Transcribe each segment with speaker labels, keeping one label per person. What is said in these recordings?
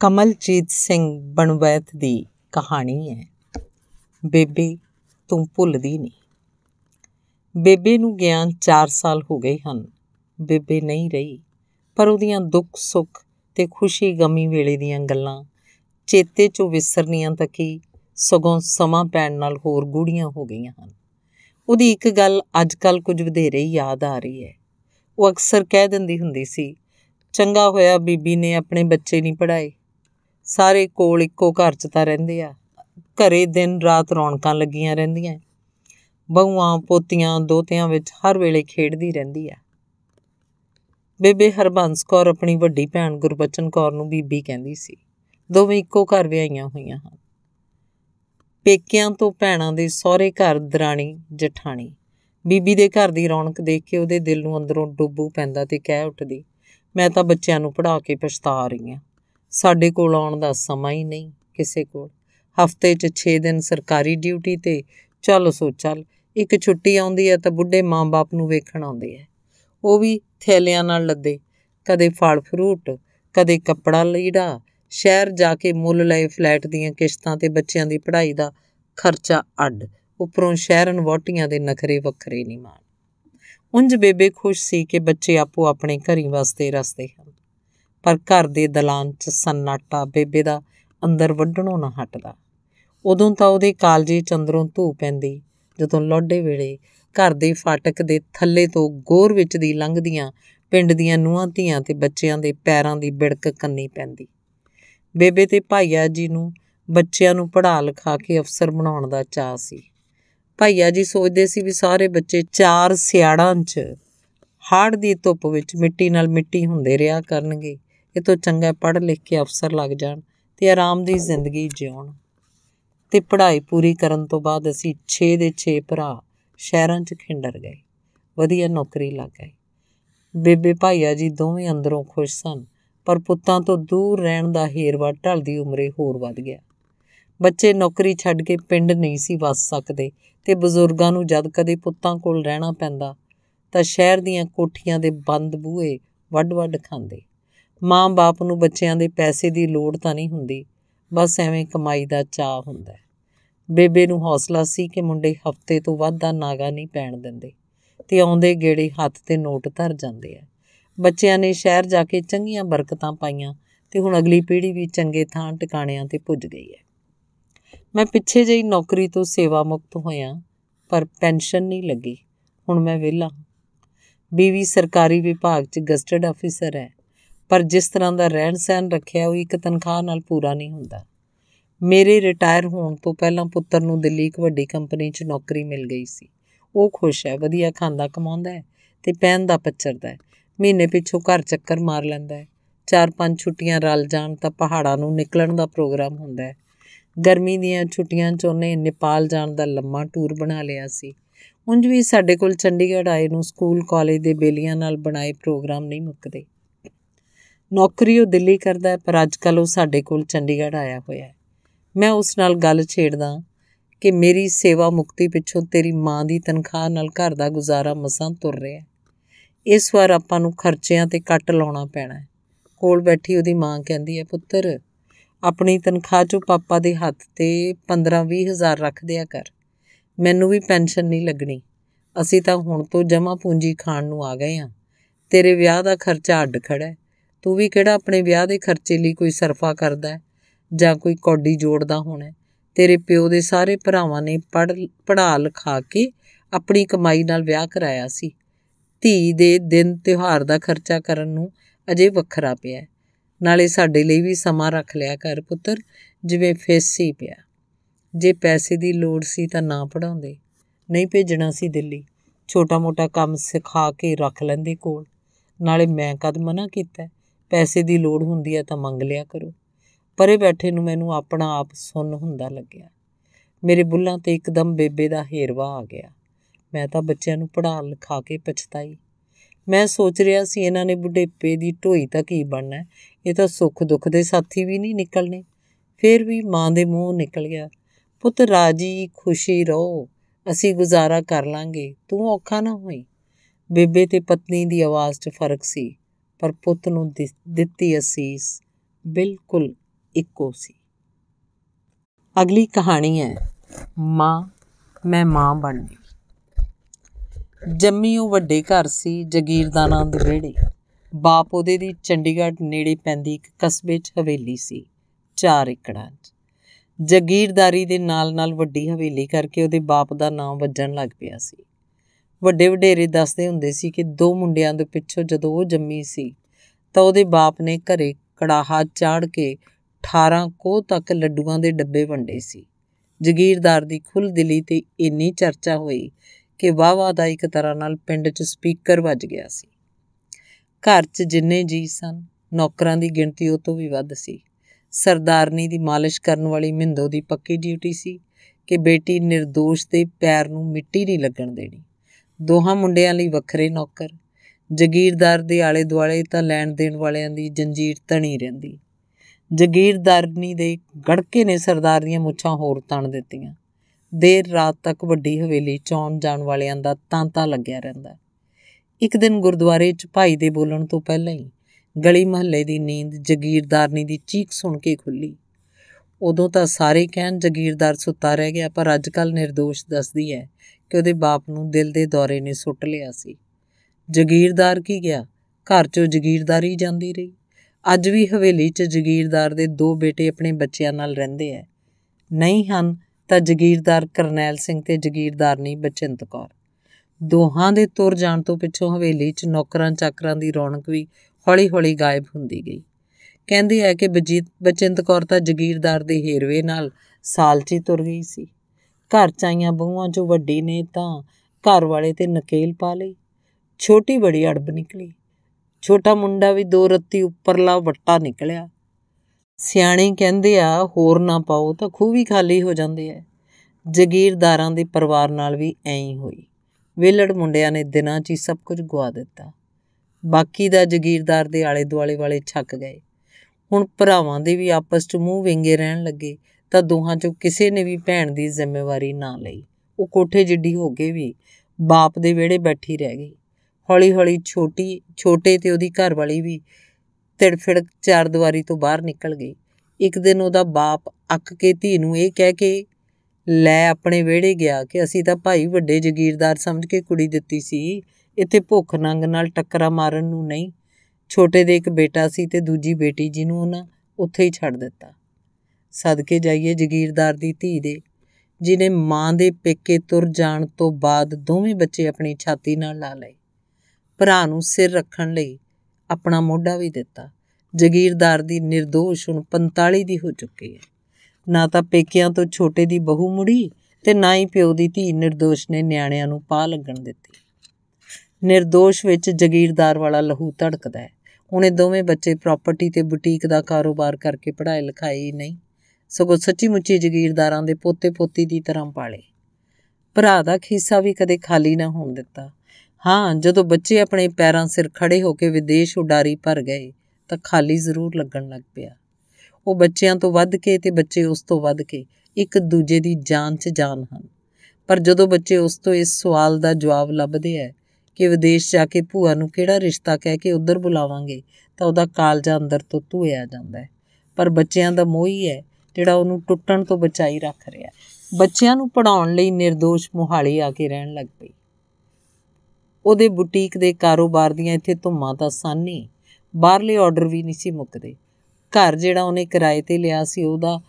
Speaker 1: ਕਮਲਜੀਤ ਸਿੰਘ ਬਣਵੈਤ ਦੀ ਕਹਾਣੀ ਹੈ ਬੇਬੇ ਤੂੰ ਭੁੱਲਦੀ ਨਹੀਂ ਬੇਬੇ ਨੂੰ ਗਿਆਨ 4 ਸਾਲ ਹੋ ਗਏ ਹਨ ਬੇਬੇ ਨਹੀਂ ਰਹੀ ਪਰ ਉਹਦੀਆਂ ਦੁੱਖ ਸੁੱਖ ਤੇ ਖੁਸ਼ੀ ਗਮੀ ਵੇਲੇ ਦੀਆਂ ਗੱਲਾਂ ਚੇਤੇ ਚੋਂ ਵਿਸਰਨੀਆਂ ਤਾਂ ਕੀ ਸਗੋਂ ਸਮਾਂ ਪੈਣ ਨਾਲ ਹੋਰ ਗੂੜੀਆਂ ਹੋ ਗਈਆਂ ਹਨ ਉਹਦੀ ਇੱਕ ਗੱਲ ਅੱਜਕੱਲ ਕੁਝ ਵਧੇਰੇ ਯਾਦ ਆ ਰਹੀ ਹੈ ਉਹ ਅਕਸਰ ਕਹਿ ਦਿੰਦੀ ਹੁੰਦੀ ਸੀ ਚੰਗਾ ਹੋਇਆ ਬੀਬੀ ਨੇ ਆਪਣੇ ਬੱਚੇ ਨਹੀਂ ਪੜਾਏ ਸਾਰੇ ਕੋਲ ਇੱਕੋ ਘਰ 'ਚ ਤਾਂ ਰਹਿੰਦੇ ਆ ਘਰੇ ਦਿਨ ਰਾਤ ਰੌਣਕਾਂ ਲੱਗੀਆਂ ਰਹਿੰਦੀਆਂ ਬਹੂਆਂ ਪੋਤੀਆਂ ਦੋਤਿਆਂ ਵਿੱਚ ਹਰ ਵੇਲੇ ਖੇਡਦੀ ਰਹਿੰਦੀ ਆ ਬੇਬੇ ਹਰਬੰਸ ਕੌਰ ਆਪਣੀ ਵੱਡੀ ਭੈਣ ਗੁਰਬਚਨ ਕੌਰ ਨੂੰ ਬੀਬੀ ਕਹਿੰਦੀ ਸੀ ਦੋਵੇਂ ਇੱਕੋ ਘਰ ਵਿਆਹੀਆਂ ਹੋਈਆਂ ਹਨ ਪੇਕਿਆਂ ਤੋਂ ਭੈਣਾਂ ਦੇ ਸਹੁਰੇ ਘਰ ਦਰਾਣੀ ਜਠਾਣੀ ਬੀਬੀ ਦੇ ਘਰ ਦੀ ਰੌਣਕ ਦੇਖ ਕੇ ਉਹਦੇ ਦਿਲ ਨੂੰ ਅੰਦਰੋਂ ਡੁੱਬੂ ਪੈਂਦਾ ਤੇ ਕਹਿ ਉੱਠਦੀ ਮੈਂ ਤਾਂ ਬੱਚਿਆਂ ਨੂੰ ਪੜਾ ਕੇ ਪਛਤਾ ਰਹੀ ਹਾਂ ਸਾਡੇ ਕੋਲ ਆਉਣ ਦਾ ਸਮਾਂ ਹੀ ਨਹੀਂ ਕਿਸੇ ਕੋਲ ਹਫਤੇ 'ਚ 6 ਦਿਨ ਸਰਕਾਰੀ ਡਿਊਟੀ ਤੇ ਚੱਲ ਸੋ ਚੱਲ ਇੱਕ ਛੁੱਟੀ ਆਉਂਦੀ ਹੈ ਤਾਂ ਬੁੱਢੇ ਮਾਂ-ਬਾਪ ਨੂੰ ਵੇਖਣ ਆਉਂਦੇ ਐ ਉਹ ਵੀ ਥੈਲਿਆਂ ਨਾਲ ਲੱਦੇ ਕਦੇ ਫਲ ਫਰੂਟ ਕਦੇ ਕੱਪੜਾ ਲੀੜਾ ਸ਼ਹਿਰ ਜਾ ਕੇ ਮੁੱਲ ਲਏ ਫਲੈਟ ਦੀਆਂ ਕਿਸ਼ਤਾਂ ਤੇ ਬੱਚਿਆਂ ਦੀ ਪੜ੍ਹਾਈ ਦਾ ਖਰਚਾ ਅੱਡ ਉਪਰੋਂ ਸ਼ਹਿਰਨ ਵੋਟੀਆਂ ਦੇ ਨਖਰੇ ਵੱਖਰੇ ਨਹੀਂ ਮਾਣ ਉੰਜ ਬੇਬੇ ਖੁਸ਼ ਸੀ ਕਿ ਬੱਚੇ ਆਪੋ ਆਪਣੇ ਘਰੀ ਵਾਸਤੇ ਰਸਤੇ ਹਨ ਪਰ ਘਰ ਦੇ ਦਲਾਨ 'ਚ ਸੰਨਾਟਾ ਬੇਬੇ ਦਾ ਅੰਦਰ ਵੱਢਣੋਂ ਨਾ ਹਟਦਾ ਉਦੋਂ ਤਾਂ ਉਹਦੇ ਕਾਲਜੀ ਚੰਦਰੋਂ ਧੂ ਪੈਂਦੀ ਜਦੋਂ ਲੋਡੇ ਵੇਲੇ ਘਰ ਦੇ ਫਾਟਕ ਦੇ ਥੱਲੇ ਤੋਂ ਗੋਰ ਵਿੱਚ ਦੀ ਲੰਘਦੀਆਂ ਪਿੰਡ ਦੀਆਂ ਨੂਹਾਂ ਧੀਆਂ ਤੇ ਬੱਚਿਆਂ ਦੇ ਪੈਰਾਂ ਦੀ ਬਿੜਕ ਕੰਨੀ ਪੈਂਦੀ ਬੇਬੇ ਤੇ ਭਾਈਆ ਜੀ ਨੂੰ ਬੱਚਿਆਂ ਨੂੰ ਪੜਾ ਲਿਖਾ ਕੇ ਅਫਸਰ ਬਣਾਉਣ ਦਾ ਚਾਹ ਸੀ ਭਾਈਆ ਜੀ ਸੋਚਦੇ ਸੀ ਵੀ ਸਾਰੇ ਬੱਚੇ ਚਾਰ ਸਿਆੜਾਂ 'ਚ ਹਾੜ ਦੀ ਧੁੱਪ ਵਿੱਚ ਮਿੱਟੀ ਨਾਲ ਮਿੱਟੀ ਹੁੰਦੇ ਰਿਹਾ ਕਰਨਗੇ ਇਹ ਤੋਂ ਚੰਗਾ ਪੜ੍ਹ ਲਿਖ ਕੇ ਅਫਸਰ ਲੱਗ ਜਾਣ ਤੇ ਆਰਾਮ ਦੀ ਜ਼ਿੰਦਗੀ ਜਿਉਣ ਤੇ ਪੜ੍ਹਾਈ ਪੂਰੀ ਕਰਨ ਤੋਂ ਬਾਅਦ ਅਸੀਂ 6 ਦੇ 6 ਭਰਾ ਸ਼ਹਿਰਾਂ 'ਚ ਖਿੰਡਰ ਗਏ ਵਧੀਆ ਨੌਕਰੀ ਲੱਗ ਗਈ ਬੇਬੇ ਭਾਈਆ ਜੀ ਦੋਵੇਂ ਅੰਦਰੋਂ ਖੁਸ਼ ਸਨ ਪਰ ਪੁੱਤਾਂ ਤੋਂ ਦੂਰ ਰਹਿਣ ਦਾ ਹੀਰਵਾ ਢਲਦੀ ਉਮਰੇ ਹੋਰ ਵੱਧ ਗਿਆ ਬੱਚੇ ਨੌਕਰੀ ਛੱਡ ਕੇ ਪਿੰਡ ਨਹੀਂ ਸੀ ਵੱਸ ਸਕਦੇ ਤੇ ਬਜ਼ੁਰਗਾਂ ਨੂੰ ਜਦ ਕਦੇ ਪੁੱਤਾਂ ਕੋਲ ਰਹਿਣਾ ਪੈਂਦਾ ਤਾਂ ਸ਼ਹਿਰ ਦੀਆਂ ਕੋਠੀਆਂ ਦੇ ਬੰਦ ਬੂਹੇ ਵੱਡ-ਵੱਡ ਖਾਂਦੇ ਮਾਂ-ਬਾਪ ਨੂੰ ਬੱਚਿਆਂ ਦੇ ਪੈਸੇ ਦੀ ਲੋੜ ਤਾਂ ਨਹੀਂ ਹੁੰਦੀ ਬਸ ਐਵੇਂ ਕਮਾਈ ਦਾ ਚਾਹ ਹੁੰਦਾ ਹੈ ਬੇਬੇ ਨੂੰ ਹੌਸਲਾ ਸੀ ਕਿ ਮੁੰਡੇ ਹਫਤੇ ਤੋਂ ਵੱਧ ਦਾ ਨਾਗਾ ਨਹੀਂ ਪੈਣ ਦਿੰਦੇ ਤੇ ਆਉਂਦੇ ਗੇੜੇ ਹੱਥ ਤੇ ਨੋਟ ਧਰ ਜਾਂਦੇ ਆ ਬੱਚਿਆਂ ਨੇ ਸ਼ਹਿਰ ਜਾ ਕੇ ਚੰਗੀਆਂ ਬਰਕਤਾਂ ਪਾਈਆਂ ਤੇ ਹੁਣ ਅਗਲੀ ਪੀੜ੍ਹੀ ਵੀ ਚੰਗੇ ਥਾਂ ਟਿਕਾਣਿਆਂ ਤੇ ਪੁੱਜ ਗਈ ਹੈ ਮੈਂ ਪਿੱਛੇ ਜਿਹੀ ਨੌਕਰੀ ਤੋਂ ਸੇਵਾ ਮੁਕਤ ਹੋਇਆ ਪਰ ਪੈਨਸ਼ਨ ਨਹੀਂ ਲੱਗੀ ਹੁਣ ਮੈਂ ਵਿਹਲਾ ਬੀਵੀ ਸਰਕਾਰੀ ਵਿਭਾਗ 'ਚ ਗਸਟਡ ਅਫੀਸਰ ਹੈ ਪਰ ਜਿਸ ਤਰ੍ਹਾਂ ਦਾ ਰਹਿਣ ਸਹਿਣ ਰੱਖਿਆ ਉਹ ਇੱਕ ਤਨਖਾਹ ਨਾਲ ਪੂਰਾ ਨਹੀਂ ਹੁੰਦਾ ਮੇਰੇ ਰਿਟਾਇਰ ਹੋਣ ਤੋਂ ਪਹਿਲਾਂ ਪੁੱਤਰ ਨੂੰ ਦਿੱਲੀ ਇੱਕ ਵੱਡੀ ਕੰਪਨੀ 'ਚ ਨੌਕਰੀ ਮਿਲ ਗਈ ਸੀ ਉਹ ਖੁਸ਼ ਹੈ ਵਧੀਆ ਖਾਂਦਾ ਕਮਾਉਂਦਾ ਹੈ ਤੇ ਪੈਨ ਦਾ ਪੱਚਰਦਾ ਹੈ ਮਹੀਨੇ ਪਿੱਛੋਂ ਘਰ ਚੱਕਰ ਮਾਰ ਲੈਂਦਾ ਹੈ ਚਾਰ ਪੰਜ ਛੁੱਟੀਆਂ ਰਲ ਜਾਣ ਤਾਂ ਪਹਾੜਾਂ ਨੂੰ ਨਿਕਲਣ ਦਾ ਪ੍ਰੋਗਰਾਮ ਹੁੰਦਾ ਹੈ ਗਰਮੀ ਦੀਆਂ ਛੁੱਟੀਆਂ 'ਚ ਉਹਨੇ ਨੇਪਾਲ ਜਾਣ ਦਾ ਲੰਮਾ ਟੂਰ ਬਣਾ ਲਿਆ ਸੀ ਉਂਝ ਵੀ ਸਾਡੇ ਕੋਲ ਚੰਡੀਗੜ੍ਹ ਆਏ ਨੂੰ ਸਕੂਲ ਕਾਲਜ ਦੇ ਬੇਲੀਆਂ ਨਾਲ ਬਣਾਏ ਪ੍ਰੋਗਰਾਮ ਨਹੀਂ ਮੁੱਕਦੇ ਨੌਕਰੀ ਉਹ ਦਿੱਲੀ ਕਰਦਾ ਪਰ ਅੱਜ ਕੱਲ ਉਹ ਸਾਡੇ ਕੋਲ ਚੰਡੀਗੜ੍ਹ ਆਇਆ ਹੋਇਆ ਹੈ ਮੈਂ ਉਸ ਨਾਲ ਗੱਲ ਛੇੜਦਾ ਕਿ ਮੇਰੀ ਸੇਵਾ ਮੁਕਤੀ ਪਿੱਛੋਂ ਤੇਰੀ ਮਾਂ ਦੀ ਤਨਖਾਹ ਨਾਲ ਘਰ ਦਾ ਗੁਜ਼ਾਰਾ ਮਸਾਂ ਤੁਰ ਰਿਹਾ ਇਸ ਵਾਰ ਆਪਾਂ ਨੂੰ ਖਰਚਿਆਂ ਤੇ ਕੱਟ ਲਾਉਣਾ ਪੈਣਾ ਕੋਲ ਬੈਠੀ ਉਹਦੀ ਮਾਂ ਕਹਿੰਦੀ ਹੈ ਪੁੱਤਰ ਆਪਣੀ ਤਨਖਾਹ ਚੋਂ ਪਾਪਾ ਦੇ ਹੱਥ ਤੇ 15-20 ਹਜ਼ਾਰ ਰੱਖ ਦਿਆ ਕਰ ਮੈਨੂੰ ਵੀ ਪੈਨਸ਼ਨ ਨਹੀਂ ਲੱਗਣੀ ਅਸੀਂ ਤਾਂ ਹੁਣ ਤੋਂ ਜਮਾ ਪੂੰਜੀ ਖਾਣ ਨੂੰ ਆ ਗਏ ਆ ਤੇਰੇ ਵਿਆਹ ਦਾ ਖਰਚਾ ਅੱਡ ਖੜਾ ਤੂੰ ਵੀ ਕਿਹੜਾ ਆਪਣੇ ਵਿਆਹ ਦੇ ਖਰਚੇ ਲਈ ਕੋਈ ਸਰਫਾ ਕਰਦਾ ਜਾਂ ਕੋਈ ਕੌਡੀ ਜੋੜਦਾ ਹੋਣਾ ਤੇਰੇ ਪਿਓ ਦੇ ਸਾਰੇ ਭਰਾਵਾਂ ਨੇ ਪੜ ਪੜਾ ਲਿਖਾ ਕੇ ਆਪਣੀ ਕਮਾਈ ਨਾਲ ਵਿਆਹ ਕਰਾਇਆ ਸੀ ਧੀ ਦੇ ਦਿਨ ਤਿਉਹਾਰ ਦਾ ਖਰਚਾ ਕਰਨ ਨੂੰ ਅਜੇ ਵੱਖਰਾ ਪਿਆ ਨਾਲੇ ਸਾਡੇ ਲਈ ਵੀ ਸਮਾਂ ਰੱਖ ਲਿਆ ਕਰ ਪੁੱਤਰ ਜਿਵੇਂ ਫੇਸੀ ਪਿਆ ਜੇ ਪੈਸੇ ਦੀ ਲੋੜ ਸੀ ਤਾਂ ਨਾ ਪੜਾਉਂਦੇ ਨਹੀਂ ਭੇਜਣਾ ਸੀ ਦਿੱਲੀ ਛੋਟਾ-ਮੋਟਾ ਕੰਮ ਸਿਖਾ ਕੇ ਰੱਖ ਲੈਂਦੇ ਕੋਲ ਨਾਲੇ ਮੈਂ ਕਦ ਮਨਾ ਕੀਤਾ ਪੈਸੇ ਦੀ ਲੋੜ ਹੁੰਦੀ ਹੈ ਤਾਂ ਮੰਗ ਲਿਆ ਕਰੋ ਪਰੇ ਬੈਠੇ ਨੂੰ ਮੈਨੂੰ ਆਪਣਾ ਆਪ ਸੁੰਨ ਹੁੰਦਾ ਲੱਗਿਆ ਮੇਰੇ ਬੁੱਲਾਂ ਤੇ ਇੱਕਦਮ ਬੇਬੇ ਦਾ ਹੇਰਵਾ ਆ ਗਿਆ ਮੈਂ ਤਾਂ ਬੱਚਿਆਂ ਨੂੰ ਪੜਾ ਲਿਖਾ ਕੇ ਪਛਤਾਈ ਮੈਂ ਸੋਚ ਰਿਹਾ ਸੀ ਇਹਨਾਂ ਨੇ ਬੁੱਢੇਪੇ ਦੀ ਢੋਈ ਤਾਂ ਕੀ ਬਣਨਾ ਇਹ ਤਾਂ ਸੁੱਖ ਦੁੱਖ ਦੇ ਸਾਥੀ ਵੀ ਨਹੀਂ ਨਿਕਲਨੇ ਫਿਰ ਵੀ ਮਾਂ ਦੇ ਮੂੰਹ ਨਿਕਲ ਗਿਆ ਪੁੱਤ ਰਾਜੀ ਖੁਸ਼ੀ ਰਹੋ ਅਸੀਂ ਗੁਜ਼ਾਰਾ ਕਰ ਲਾਂਗੇ ਤੂੰ ਔਖਾ ਨਾ ਹੋਈ ਬੇਬੇ ਤੇ ਪਤਨੀ ਦੀ ਆਵਾਜ਼ 'ਚ ਫਰਕ ਸੀ ਪਰ ਪੁੱਤ ਨੂੰ ਦਿੱਤੀ ਅਸੀਸ ਬਿਲਕੁਲ ਇੱਕੋ ਸੀ ਅਗਲੀ ਕਹਾਣੀ ਹੈ ਮਾਂ ਮੈਂ ਮਾਂ ਬਣ ਗਈ ਜੰਮੀ ਉਹ ਵੱਡੇ ਘਰ ਸੀ ਜਗੀਰਦਾਰਾਂ ਦੇ ਵਿਹੜੇ ਬਾਪ ਉਹਦੇ ਦੀ ਚੰਡੀਗੜ੍ਹ ਨੇੜੇ ਪੈਂਦੀ ਇੱਕ ਕਸਬੇ 'ਚ ਹਵੇਲੀ ਸੀ 4 ਏਕੜਾਂ 'ਚ ਜਗੀਰਦਾਰੀ ਦੇ ਨਾਲ-ਨਾਲ ਵੱਡੀ ਹਵੇਲੀ ਕਰਕੇ ਉਹਦੇ ਬਾਪ ਦਾ ਨਾਮ ਵੱਜਣ ਲੱਗ ਪਿਆ ਸੀ ਵੱਡੇ ਵਡੇਰੇ ਦੱਸਦੇ ਹੁੰਦੇ ਸੀ ਕਿ ਦੋ ਮੁੰਡਿਆਂ ਦੇ ਪਿੱਛੋਂ ਜਦੋਂ ਉਹ ਜੰਮੀ ਸੀ ਤਾਂ ਉਹਦੇ ਬਾਪ ਨੇ ਘਰੇ ਕੜਾਹਾ ਚਾੜ ਕੇ 18 ਕੋਹ ਤੱਕ ਲੱਡੂਆਂ ਦੇ ਡੱਬੇ ਵੰਡੇ ਸੀ ਜ਼ਗੀਰਦਾਰ ਦੀ ਖੁੱਲ ਦਿਲੀ ਤੇ ਇੰਨੀ ਚਰਚਾ ਹੋਈ ਕਿ ਵਾਵਾ ਦਾ ਇੱਕ ਤਰ੍ਹਾਂ ਨਾਲ ਪਿੰਡ 'ਚ ਸਪੀਕਰ ਵੱਜ ਗਿਆ ਸੀ ਘਰ 'ਚ ਜਿੰਨੇ ਜੀ ਸਨ ਨੌਕਰਾਂ ਦੀ ਗਿਣਤੀ ਉਹ ਤੋਂ ਵੀ ਵੱਧ ਸੀ ਸਰਦਾਰਨੀ ਦੀ ਮਾਲਿਸ਼ ਕਰਨ ਵਾਲੀ ਮਿੰਦੋ ਦੀ ਪੱਕੀ ਡਿਊਟੀ ਸੀ ਕਿ ਬੇਟੀ નિર્ਦੋਸ਼ ਦੇ ਪੈਰ ਨੂੰ ਮਿੱਟੀ ਨਹੀਂ ਲੱਗਣ ਦੇਣੀ ਦੋਹਾਂ ਮੁੰਡਿਆਂ ਲਈ ਵੱਖਰੇ ਨੌਕਰ ਜ਼ਗੀਰਦਾਰ ਦੇ ਆਲੇ ਦੁਆਲੇ ਤਾਂ ਲੈਣ ਦੇਣ ਵਾਲਿਆਂ ਦੀ ਜੰਜੀਰ ਤਣੀ ਰਹਿੰਦੀ ਜ਼ਗੀਰਦਾਰਨੀ ਦੇ ਗੜਕੇ ਨੇ ਸਰਦਾਰ ਦੀਆਂ ਮੁੱਛਾਂ ਹੋਰ ਤਣ ਦਿੱਤੀਆਂ ਦੇਰ ਰਾਤ ਤੱਕ ਵੱਡੀ ਹਵੇਲੀ ਚੌਣ ਜਾਣ ਵਾਲਿਆਂ ਦਾ ਤਾਂਤਾ ਲੱਗਿਆ ਰਹਿੰਦਾ ਇੱਕ ਦਿਨ ਗੁਰਦੁਆਰੇ 'ਚ ਭਾਈ ਦੇ ਬੋਲਣ ਤੋਂ ਪਹਿਲਾਂ ਹੀ ਗਲੀ ਮਹੱਲੇ ਦੀ ਨੀਂਦ ਜ਼ਗੀਰਦਾਰਨੀ ਦੀ ਚੀਕ ਸੁਣ ਕੇ ਖੁੱਲੀ ਉਦੋਂ ਤਾਂ ਸਾਰੇ ਕਹਿਣ ਜ਼ਗੀਰਦਾਰ ਸੁੱਤਾ ਰਹਿ ਗਿਆ ਪਰ ਅੱਜ ਕੱਲ નિર્ਦੋਸ਼ ਦੱਸਦੀ ਹੈ ਕਿ ਉਹਦੇ ਬਾਪ ਨੂੰ ਦਿਲ ਦੇ ਦੌਰੇ ਨੇ ਸੁੱਟ ਲਿਆ ਸੀ ਜ਼ਗੀਰਦਾਰ ਕੀ ਗਿਆ ਘਰ 'ਚੋਂ ਜ਼ਗੀਰਦਾਰੀ ਜਾਂਦੀ ਰਹੀ ਅੱਜ ਵੀ ਹਵੇਲੀ 'ਚ ਜ਼ਗੀਰਦਾਰ ਦੇ ਦੋ ਬੇਟੇ ਆਪਣੇ ਬੱਚਿਆਂ ਨਾਲ ਰਹਿੰਦੇ ਐ ਨਹੀਂ ਹਨ ਤਾਂ ਜ਼ਗੀਰਦਾਰ ਕਰਨੈਲ ਸਿੰਘ ਤੇ ਜ਼ਗੀਰਦਾਰਨੀ ਬਚਿੰਤ ਕੌਰ ਦੋਹਾਂ ਦੇ ਤੁਰ ਜਾਣ ਤੋਂ ਪਿੱਛੋਂ ਹਵੇਲੀ 'ਚ ਨੌਕਰਾਂ ਚਾਕਰਾਂ ਦੀ ਰੌਣਕ ਵੀ ਹੌਲੀ-ਹੌਲੀ ਗਾਇਬ ਹੁੰਦੀ ਗਈ ਕਹਿੰਦੀ ਹੈ ਕਿ ਬਜੀਤ ਬਚਿੰਤ ਕੌਰ ਤਾਂ ਜ਼ਗੀਰਦਾਰ ਦੇ ਹੀਰਵੇ ਨਾਲ ਸਾਲਚੀ ਤੁਰ ਗਈ ਸੀ ਘਰ ਚਾਈਆਂ ਬਹੂਆਂ ਜੋ ਵੱਡੀ ਨੇ ਤਾਂ ਘਰ ਵਾਲੇ ਤੇ ਨਕੇਲ ਪਾ ਲਈ ਛੋਟੀ ਬੜੀ ਅੜਬ ਨਿਕਲੀ ਛੋਟਾ ਮੁੰਡਾ ਵੀ ਦੋ ਰੱਤੀ ਉੱਪਰਲਾ ਵੱਟਾ ਨਿਕਲਿਆ ਸਿਆਣੇ ਕਹਿੰਦੇ ਆ ਹੋਰ ਨਾ ਪਾਓ ਤਾਂ ਖੂਹ ਵੀ ਖਾਲੀ ਹੋ ਜਾਂਦੇ ਐ ਜ਼ਗੀਰਦਾਰਾਂ ਦੇ ਪਰਿਵਾਰ ਨਾਲ ਵੀ ਐਂ ਹੀ ਹੋਈ ਵੇਲੜ ਮੁੰਡਿਆਂ ਨੇ ਦਿਨਾਂ 'ਚ ਹੀ ਸਭ ਕੁਝ ਗਵਾ ਦਿੱਤਾ ਬਾਕੀ ਦਾ ਜ਼ਗੀਰਦਾਰ ਦੇ ਆਲੇ ਦੁਆਲੇ ਵਾਲੇ ਛੱਕ ਗਏ ਹੁਣ ਭਰਾਵਾਂ ਦੇ ਵੀ ਆਪਸ 'ਚ ਮੂੰਹ ਵਿੰਗੇ ਰਹਿਣ ਲੱਗੇ ਤਾਂ ਦੋਹਾਂ 'ਚੋਂ ਕਿਸੇ ਨੇ ਵੀ ਭੈਣ ਦੀ ਜ਼ਿੰਮੇਵਾਰੀ ਨਾ ਲਈ ਉਹ ਕੋਠੇ ਜਿੱਡੀ ਹੋ ਕੇ ਵੀ ਬਾਪ ਦੇ ਵਿਹੜੇ ਬੈਠੀ ਰਹਿ ਗਈ ਹੌਲੀ-ਹੌਲੀ ਛੋਟੀ ਛੋਟੇ ਤੇ ਉਹਦੀ ਘਰ ਵਾਲੀ ਵੀ ਤਿੜਫਿੜ ਚਾਰ ਦੀਵਾਰੀ ਤੋਂ ਬਾਹਰ ਨਿਕਲ ਗਈ ਇੱਕ ਦਿਨ ਉਹਦਾ ਬਾਪ ਅੱਕ ਕੇ ਧੀ ਨੂੰ ਇਹ ਕਹਿ ਕੇ ਲੈ ਆਪਣੇ ਵਿਹੜੇ ਗਿਆ ਕਿ ਅਸੀਂ ਤਾਂ ਭਾਈ ਵੱਡੇ ਜ਼ਗੀਰਦਾਰ ਸਮਝ ਕੇ ਕੁੜੀ ਦਿੱਤੀ ਸੀ ਇੱਥੇ ਭੁੱਖ ਨੰਗ ਨਾਲ ਟੱਕਰਾ ਮਾਰਨ ਨੂੰ ਨਹੀਂ ਛੋਟੇ ਦੇ ਇੱਕ ਬੇਟਾ ਸੀ ਤੇ ਦੂਜੀ ਬੇਟੀ ਜਿਹਨੂੰ ਉਹਨਾਂ ਉੱਥੇ ਹੀ ਛੱਡ ਦਿੱਤਾ ਸਦਕੇ ਜਾਈਏ ਜ਼ਗੀਰਦਾਰ ਦੀ ਧੀ ਦੇ ਜਿਨੇ ਮਾਂ ਦੇ ਪੇਕੇ ਤੁਰ ਜਾਣ ਤੋਂ ਬਾਅਦ ਦੋਵੇਂ ਬੱਚੇ ਆਪਣੀ ਛਾਤੀ ਨਾਲ ਲਾ ਲਏ ਭਰਾ ਨੂੰ ਸਿਰ ਰੱਖਣ ਲਈ ਆਪਣਾ ਮੋਢਾ ਵੀ ਦਿੱਤਾ ਜ਼ਗੀਰਦਾਰ ਦੀ નિર્ਦੋਸ਼ ਹੁਣ 45 ਦੀ ਹੋ ਚੁੱਕੀ ਹੈ ਨਾ ਤਾਂ ਪੇਕਿਆਂ ਤੋਂ ਛੋਟੇ ਦੀ ਬਹੂ ਮੁੜੀ ਤੇ ਨਾ ਹੀ ਪਿਓ ਦੀ ਧੀ નિર્ਦੋਸ਼ ਨੇ ਨਿਆਣਿਆਂ ਨੂੰ ਪਾ ਲੱਗਣ ਦਿੱਤੀ નિર્ਦੋਸ਼ ਵਿੱਚ ਜ਼ਗੀਰਦਾਰ ਵਾਲਾ ਲਹੂ ਧੜਕਦਾ ਹੈ ਹੁਣ ਇਹ ਦੋਵੇਂ ਬੱਚੇ ਪ੍ਰਾਪਰਟੀ ਤੇ ਬੁਟੀਕ ਦਾ ਕਾਰੋਬਾਰ ਕਰਕੇ ਪੜ੍ਹਾਈ ਲਿਖਾਈ ਨਹੀਂ ਸਗੋਂ ਸੱਚੀ ਮੁੱਚੀ ਜ਼ਗੀਰਦਾਰਾਂ ਦੇ ਪੋਤੇ-ਪੋਤੀ ਦੀ ਤਰ੍ਹਾਂ ਪਾਲੇ ਭਰਾ ਦਾ ਖੀਸਾ ਵੀ ਕਦੇ ਖਾਲੀ ਨਾ ਹੋਣ ਦਿੱਤਾ ਹਾਂ ਜਦੋਂ ਬੱਚੇ ਆਪਣੇ ਪੈਰਾਂ ਸਿਰ ਖੜੇ ਹੋ ਕੇ ਵਿਦੇਸ਼ ਉਡਾਰੀ ਭਰ ਗਏ ਤਾਂ ਖਾਲੀ ਜ਼ਰੂਰ ਲੱਗਣ ਲੱਗ ਪਿਆ ਉਹ ਬੱਚਿਆਂ ਤੋਂ ਵੱਧ ਕੇ ਤੇ ਬੱਚੇ ਉਸ ਤੋਂ ਵੱਧ ਕੇ ਇੱਕ ਦੂਜੇ ਦੀ ਜਾਨ 'ਚ ਜਾਨ ਹਨ ਪਰ ਜਦੋਂ ਬੱਚੇ ਉਸ ਤੋਂ ਇਸ ਸਵਾਲ ਦਾ ਜਵਾਬ ਲੱਭਦੇ ਐ ਕਿ ਵਿਦੇਸ਼ ਜਾ ਕੇ ਭੂਆ ਨੂੰ ਕਿਹੜਾ ਰਿਸ਼ਤਾ ਕਹਿ ਕੇ ਉੱਧਰ ਬੁਲਾਵਾਂਗੇ ਤਾਂ ਉਹਦਾ ਕਾਲਜਾ ਅੰਦਰ ਤੋਂ ਧੂਇਆ ਜਾਂਦਾ ਹੈ ਪਰ ਬੱਚਿਆਂ ਦਾ ਮੋਹ ਹੀ ਹੈ ਜਿਹੜਾ ਉਹਨੂੰ ਟੁੱਟਣ ਤੋਂ ਬਚਾਈ ਰੱਖ ਰਿਹਾ ਬੱਚਿਆਂ ਨੂੰ ਪੜਾਉਣ ਲਈ નિર્ਦੋਸ਼ ਮੁਹਾਲੀ ਆ ਕੇ ਰਹਿਣ ਲੱਗ ਪਈ ਉਹਦੇ ਬੁਟੀਕ ਦੇ ਕਾਰੋਬਾਰ ਦੀਆਂ ਇੱਥੇ ਧੁੰਮਾਂ ਤਾਂ ਸਾਨੀ ਬਾਹਰਲੇ ਆਰਡਰ ਵੀ ਨਹੀਂ ਸੀ ਮੁੱਕਦੇ ਘਰ ਜਿਹੜਾ ਉਹਨੇ ਕਿਰਾਏ ਤੇ ਲਿਆ ਸੀ ਉਹਦਾ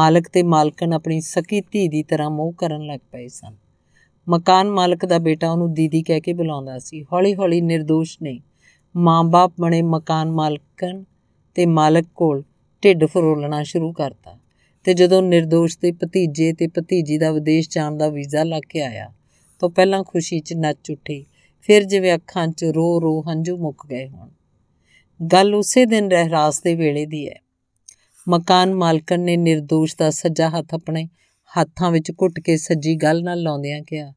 Speaker 1: ਮਾਲਕ ਤੇ ਮਾਲਕਣ ਆਪਣੀ ਸਕੀਤੀ ਦੀ ਤਰ੍ਹਾਂ ਮੋਹ ਕਰਨ ਲੱਗ ਪਏ ਸਨ ਮਕਾਨ ਮਾਲਕ ਦਾ ਬੇਟਾ ਉਹਨੂੰ ਦੀਦੀ ਕਹਿ ਕੇ ਬੁਲਾਉਂਦਾ ਸੀ ਹੌਲੀ-ਹੌਲੀ નિર્ਦੋਸ਼ ਨੇ ਮਾਂ-ਬਾਪ ਬਣੇ ਮਕਾਨ ਮਾਲਕਨ ਤੇ ਮਾਲਕ ਕੋਲ ਢਿੱਡ ਫਰੋਲਣਾ ਸ਼ੁਰੂ ਕਰਤਾ ਤੇ ਜਦੋਂ નિર્ਦੋਸ਼ ਦੇ ਭਤੀਜੇ ਤੇ ਭਤੀਜੀ ਦਾ ਵਿਦੇਸ਼ ਜਾਣ ਦਾ ਵੀਜ਼ਾ ਲੱਗ ਕੇ ਆਇਆ ਤਾਂ ਪਹਿਲਾਂ ਖੁਸ਼ੀ 'ਚ ਨੱਚ ਉੱਠੀ ਫਿਰ ਜਿਵੇਂ ਅੱਖਾਂ 'ਚ ਰੋ-ਰੋ ਹੰਝੂ ਮੁੱਕ ਗਏ ਹੋਣ ਗੱਲ ਉਸੇ ਦਿਨ ਰਹਿਰਾਸ ਦੇ ਵੇਲੇ ਦੀ ਹੈ ਮਕਾਨ ਮਾਲਕਨ ਨੇ નિર્ਦੋਸ਼ ਦਾ ਸੱਜਾ ਹੱਥ ਆਪਣੇ ਹੱਥਾਂ ਵਿੱਚ ਘੁੱਟ ਕੇ ਸੱਜੀ ਗੱਲ ਨਾਲ ਲਾਉਂਦਿਆਂ ਕਿਹਾ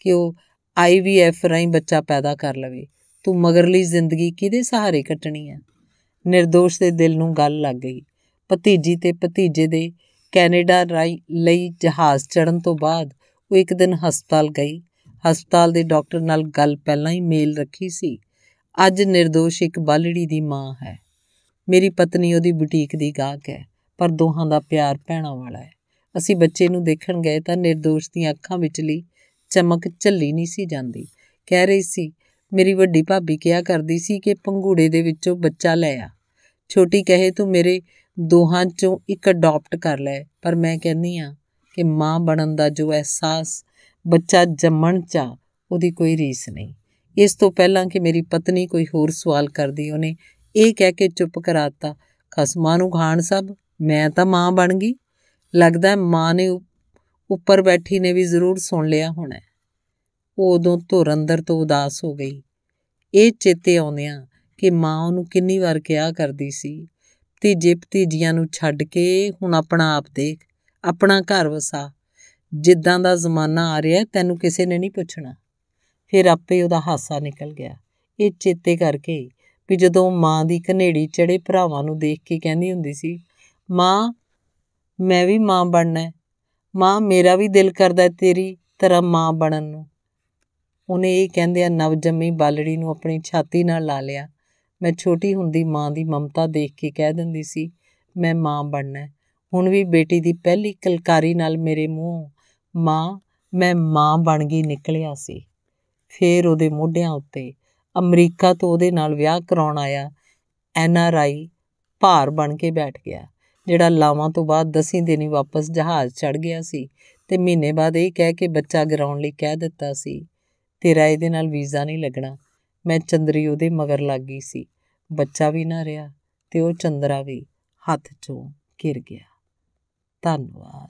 Speaker 1: ਕਿ ਉਹ ਆਈਵੀਐਫ ਰਾਹੀਂ ਬੱਚਾ ਪੈਦਾ ਕਰ ਲਵੇ ਤੂੰ ਮਗਰਲੀ ਜ਼ਿੰਦਗੀ ਕਿਹਦੇ ਸਹਾਰੇ ਕੱਟਣੀ ਆ નિર્ਦੋਸ਼ ਦੇ ਦਿਲ ਨੂੰ ਗੱਲ ਲੱਗ ਗਈ ਭਤੀਜੀ ਤੇ ਭਤੀਜੇ ਦੇ ਕੈਨੇਡਾ ਲਈ ਜਹਾਜ਼ ਚੜਨ ਤੋਂ ਬਾਅਦ ਉਹ ਇੱਕ ਦਿਨ ਹਸਪਤਾਲ ਗਈ ਹਸਪਤਾਲ ਦੇ ਡਾਕਟਰ ਨਾਲ ਗੱਲ ਪਹਿਲਾਂ ਹੀ ਮੇਲ ਰੱਖੀ ਸੀ ਅੱਜ નિર્ਦੋਸ਼ ਇੱਕ ਬਾਲੜੀ ਦੀ ਮਾਂ ਹੈ ਮੇਰੀ ਪਤਨੀ ਉਹਦੀ ਬੁਟੀਕ ਦੀ ਗਾਹਕ ਹੈ ਪਰ ਦੋਹਾਂ ਦਾ ਪਿਆਰ ਭੈਣਾ ਵਾਲਾ ਹੈ ਅਸੀਂ ਬੱਚੇ ਨੂੰ ਦੇਖਣ ਗਏ ਤਾਂ નિર્ਦੋਸ਼ ਦੀਆਂ ਅੱਖਾਂ ਵਿੱਚਲੀ ਚਮਕ ਝੱਲੀ ਨਹੀਂ ਸੀ ਜਾਂਦੀ ਕਹਿ ਰਹੀ ਸੀ ਮੇਰੀ ਵੱਡੀ ਭਾਬੀ ਕਿਹਾ ਕਰਦੀ ਸੀ ਕਿ ਪੰਘੂੜੇ ਦੇ ਵਿੱਚੋਂ ਬੱਚਾ ਲੈ ਆ ਛੋਟੀ ਕਹੇ ਤੂੰ ਮੇਰੇ ਦੋਹਾਂ ਚੋਂ ਇੱਕ ਅਡਾਪਟ ਕਰ ਲੈ ਪਰ ਮੈਂ ਕਹਿੰਦੀ ਆ ਕਿ ਮਾਂ ਬਣਨ ਦਾ ਜੋ ਅਹਿਸਾਸ ਬੱਚਾ ਜੰਮਣ ਚ ਉਹਦੀ ਕੋਈ ਰੀਸ ਨਹੀਂ ਇਸ ਤੋਂ ਪਹਿਲਾਂ ਕਿ ਮੇਰੀ ਪਤਨੀ ਕੋਈ ਹੋਰ ਸਵਾਲ ਕਰਦੀ ਉਹਨੇ ਇਹ ਕਹਿ ਕੇ ਚੁੱਪ ਕਰਾਤਾ ਖਸਮਾਂ ਨੂੰ ਖਾਣ ਸਭ ਮੈਂ ਤਾਂ ਮਾਂ ਬਣ ਗਈ ਲੱਗਦਾ ਮਾਂ ਨੇ ਉੱਪਰ ਬੈਠੀ ਨੇ ਵੀ ਜ਼ਰੂਰ ਸੁਣ ਲਿਆ ਹੋਣਾ ਉਹ ਉਦੋਂ ਧੁਰ ਅੰਦਰ ਤੋਂ ਉਦਾਸ ਹੋ ਗਈ ਇਹ ਚੇਤੇ ਆਉਂਦਿਆਂ ਕਿ ਮਾਂ ਉਹਨੂੰ ਕਿੰਨੀ ਵਾਰ ਕਿਹਾ ਕਰਦੀ ਸੀ ਭਤੀਜੇ ਭਤੀਜੀਆਂ ਨੂੰ ਛੱਡ ਕੇ ਹੁਣ ਆਪਣਾ ਆਪ ਦੇਖ ਆਪਣਾ ਘਰ ਵਸਾ ਜਿੱਦਾਂ ਦਾ ਜ਼ਮਾਨਾ ਆ ਰਿਹਾ ਤੈਨੂੰ ਕਿਸੇ ਨੇ ਨਹੀਂ ਪੁੱਛਣਾ ਫਿਰ ਆਪੇ ਉਹਦਾ ਹਾਸਾ ਨਿਕਲ ਗਿਆ ਇਹ ਚੇਤੇ ਕਰਕੇ ਵੀ ਜਦੋਂ ਮਾਂ ਦੀ ਕਨੇੜੀ ਚੜੇ ਭਰਾਵਾਂ ਨੂੰ ਦੇਖ ਕੇ ਕਹਿੰਦੀ ਹੁੰਦੀ ਸੀ ਮਾਂ ਮੈਂ ਵੀ ਮਾਂ ਬਣਨਾ ਮਾਂ ਮੇਰਾ ਵੀ ਦਿਲ ਕਰਦਾ ਤੇਰੀ ਤਰ੍ਹਾਂ ਮਾਂ ਬਣਨ ਨੂੰ ਉਹਨੇ ਇਹ ਕਹਿੰਦੇ ਨਵ ਨਵਜੰਮੀ ਬਾਲੜੀ ਨੂੰ ਆਪਣੀ ਛਾਤੀ ਨਾਲ ਲਾ ਲਿਆ ਮੈਂ ਛੋਟੀ ਹੁੰਦੀ ਮਾਂ ਦੀ ਮਮਤਾ ਦੇਖ ਕੇ ਕਹਿ ਦਿੰਦੀ ਸੀ ਮੈਂ ਮਾਂ ਬਣਨਾ ਹੁਣ ਵੀ ਬੇਟੀ ਦੀ ਪਹਿਲੀ ਕਲਕਾਰੀ ਨਾਲ ਮੇਰੇ ਮੂੰਹ ਮਾਂ ਮੈਂ ਮਾਂ ਬਣ ਗਈ ਨਿਕਲਿਆ ਸੀ ਫੇਰ ਉਹਦੇ ਮੋਢਿਆਂ ਉੱਤੇ ਅਮਰੀਕਾ ਤੋਂ ਉਹਦੇ ਨਾਲ ਵਿਆਹ ਕਰਾਉਣ ਆਇਆ ਐਨ ਆਰ ਆਈ ਭਾਰ ਬਣ ਕੇ ਬੈਠ ਗਿਆ ਜਿਹੜਾ ਲਾਵਾਂ ਤੋਂ ਬਾਅਦ 10 ਦਿਨੀ ਵਾਪਸ ਜਹਾਜ਼ ਚੜ ਗਿਆ ਸੀ ਤੇ ਮਹੀਨੇ ਬਾਅਦ ਇਹ ਕਹਿ ਕੇ ਬੱਚਾ ਗਰਾਉਣ ਲਈ ਕਹਿ ਦਿੱਤਾ ਸੀ ਤੇਰਾ ਇਹਦੇ ਨਾਲ ਵੀਜ਼ਾ ਨਹੀਂ ਲੱਗਣਾ ਮੈਂ ਚੰਦਰੀ ਉਹਦੇ ਮਗਰ ਲੱਗ ਗਈ ਸੀ ਬੱਚਾ ਵੀ ਨਾ ਰਿਹਾ ਤੇ ਉਹ ਚੰਦਰਾ ਵੀ ਹੱਥ 'ਚੋਂ ਗਿਰ ਗਿਆ ਧੰਨਵਾਦ